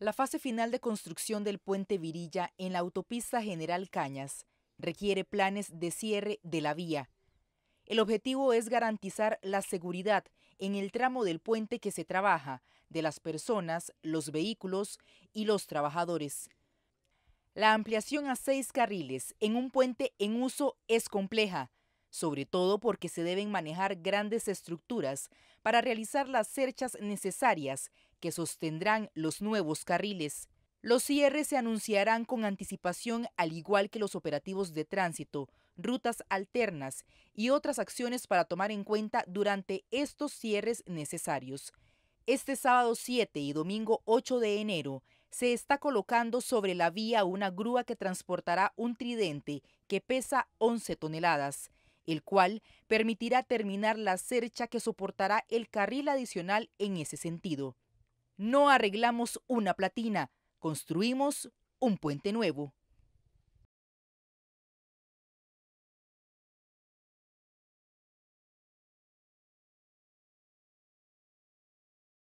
La fase final de construcción del puente Virilla en la autopista General Cañas requiere planes de cierre de la vía. El objetivo es garantizar la seguridad en el tramo del puente que se trabaja de las personas, los vehículos y los trabajadores. La ampliación a seis carriles en un puente en uso es compleja, sobre todo porque se deben manejar grandes estructuras para realizar las cerchas necesarias que sostendrán los nuevos carriles. Los cierres se anunciarán con anticipación al igual que los operativos de tránsito, rutas alternas y otras acciones para tomar en cuenta durante estos cierres necesarios. Este sábado 7 y domingo 8 de enero se está colocando sobre la vía una grúa que transportará un tridente que pesa 11 toneladas el cual permitirá terminar la cercha que soportará el carril adicional en ese sentido. No arreglamos una platina, construimos un puente nuevo.